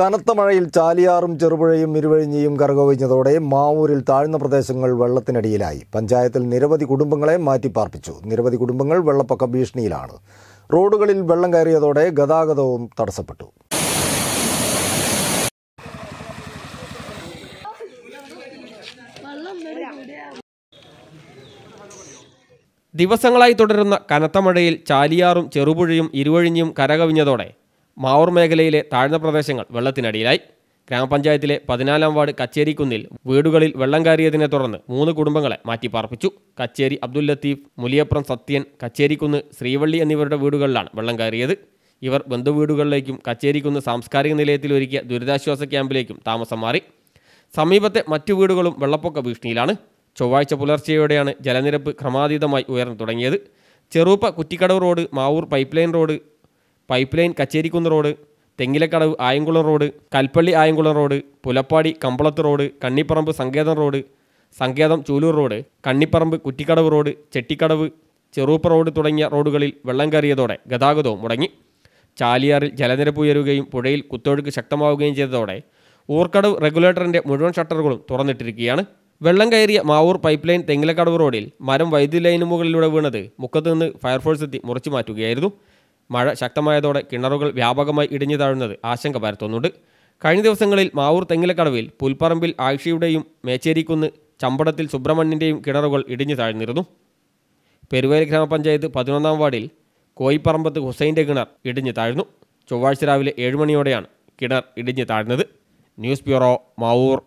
കനത്ത മഴയിൽ ചാലിയാറും ചെറുപുഴയും ഇരുവഴിഞ്ഞിയും കരകവിഞ്ഞതോടെ മാവൂരിൽ താഴ്ന്ന പ്രദേശങ്ങൾ വെള്ളത്തിനടിയിലായി പഞ്ചായത്തിൽ നിരവധി കുടുംബങ്ങളെ മാറ്റിപ്പാർപ്പിച്ചു നിരവധി കുടുംബങ്ങൾ വെള്ളപ്പൊക്ക ഭീഷണിയിലാണ് റോഡുകളിൽ വെള്ളം കയറിയതോടെ ഗതാഗതവും തടസ്സപ്പെട്ടു ദിവസങ്ങളായി തുടരുന്ന കനത്ത മഴയിൽ ചാലിയാറും ചെറുപുഴയും ഇരുവഴിഞ്ഞിയും കരകവിഞ്ഞതോടെ മാവൂർ മേഖലയിലെ താഴ്ന്ന പ്രദേശങ്ങൾ വെള്ളത്തിനടിയിലായി ഗ്രാമപഞ്ചായത്തിലെ പതിനാലാം വാർഡ് കച്ചേരിക്കുന്നിൽ വീടുകളിൽ വെള്ളം കയറിയതിനെ തുടർന്ന് മൂന്ന് കുടുംബങ്ങളെ മാറ്റിപ്പാർപ്പിച്ചു കച്ചേരി അബ്ദുൽ ലത്തീഫ് മുലിയപ്പുറം സത്യൻ കച്ചേരിക്കുന്ന് ശ്രീവള്ളി എന്നിവരുടെ വീടുകളിലാണ് വെള്ളം കയറിയത് ഇവർ ബന്ധുവീടുകളിലേക്കും കച്ചേരിക്കുന്ന് സാംസ്കാരിക നിലയത്തിൽ ഒരുക്കിയ ദുരിതാശ്വാസ ക്യാമ്പിലേക്കും താമസം മാറി സമീപത്തെ മറ്റു വീടുകളും വെള്ളപ്പൊക്ക ഭീഷണിയിലാണ് ചൊവ്വാഴ്ച പുലർച്ചെയോടെയാണ് ജലനിരപ്പ് ക്രമാതീതമായി ഉയർന്നു തുടങ്ങിയത് Cheruppa Kuttikkadavu road Mavoor pipe line road pipe line Kacherikkunnu road Thengilakkadavu Ayamkulam road Kalppally Ayamkulam road Pulappadi Kambalath road Kannipparamba സങ്കേതം റോഡ് സങ്കേതം Chooloor road Kannipparamba Kuttikkadavu road Chettikkadavu Cheruppa road തുടങ്ങിയ റോഡുകളിൽ വെള്ളം കയറിയതോടെ ഗതാഗതവും മുടങ്ങി ചാലിയാറിൽ ജലനിരപ്പ് ഉയരുകയും പുഴയിൽ കുത്തൊഴുക്ക് ശക്തമാവുകയും ചെയ്തതോടെ ഊർക്കടവ് റെഗുലേറ്ററിൻ്റെ മുഴുവൻ ഷട്ടറുകളും തുറന്നിട്ടിരിക്കുകയാണ് വെള്ളം കയറിയ മാവൂർ പൈപ്പ് ലൈൻ തെങ്ങിലക്കടവ് റോഡിൽ മരം വൈദ്യുതി ലൈനുമുകളിലൂടെ വീണത് മുക്കത്ത് നിന്ന് ഫയർഫോഴ്സ് എത്തി മുറിച്ചു മാറ്റുകയായിരുന്നു മഴ ശക്തമായതോടെ കിണറുകൾ വ്യാപകമായി ഇടിഞ്ഞു താഴുന്നത് ആശങ്ക പരത്തുന്നുണ്ട് കഴിഞ്ഞ ദിവസങ്ങളിൽ മാവൂർ തെങ്ങിലക്കടവിൽ പുൽപ്പറമ്പിൽ ആഴ്ചയുടെയും മേച്ചേരിക്കുന്ന് ചമ്പടത്തിൽ സുബ്രഹ്മണ്യൻ്റെയും കിണറുകൾ ഇടിഞ്ഞു താഴ്ന്നിരുന്നു പെരുവേലി ഗ്രാമപഞ്ചായത്ത് പതിനൊന്നാം വാർഡിൽ കോയിപ്പറമ്പത്ത് ഹുസൈൻ്റെ കിണർ ഇടിഞ്ഞു താഴ്ന്നു ചൊവ്വാഴ്ച രാവിലെ ഏഴുമണിയോടെയാണ് കിണർ ഇടിഞ്ഞു താഴ്ന്നത് ന്യൂസ് ബ്യൂറോ മാവൂർ